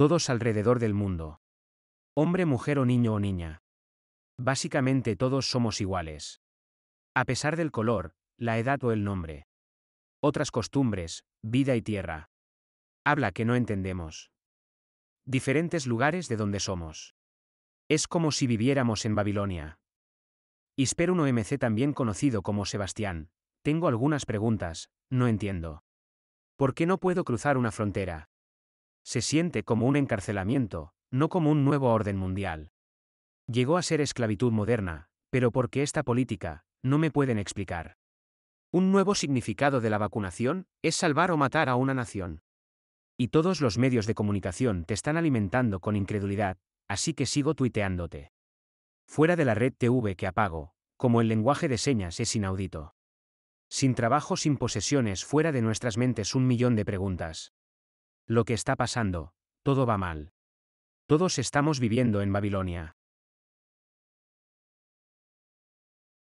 Todos alrededor del mundo. Hombre, mujer o niño o niña. Básicamente todos somos iguales. A pesar del color, la edad o el nombre. Otras costumbres, vida y tierra. Habla que no entendemos. Diferentes lugares de donde somos. Es como si viviéramos en Babilonia. espero un OMC también conocido como Sebastián. Tengo algunas preguntas, no entiendo. ¿Por qué no puedo cruzar una frontera? Se siente como un encarcelamiento, no como un nuevo orden mundial. Llegó a ser esclavitud moderna, pero ¿por qué esta política? No me pueden explicar. Un nuevo significado de la vacunación es salvar o matar a una nación. Y todos los medios de comunicación te están alimentando con incredulidad, así que sigo tuiteándote. Fuera de la red TV que apago, como el lenguaje de señas es inaudito. Sin trabajo, sin posesiones, fuera de nuestras mentes un millón de preguntas, lo que está pasando, todo va mal. Todos estamos viviendo en Babilonia.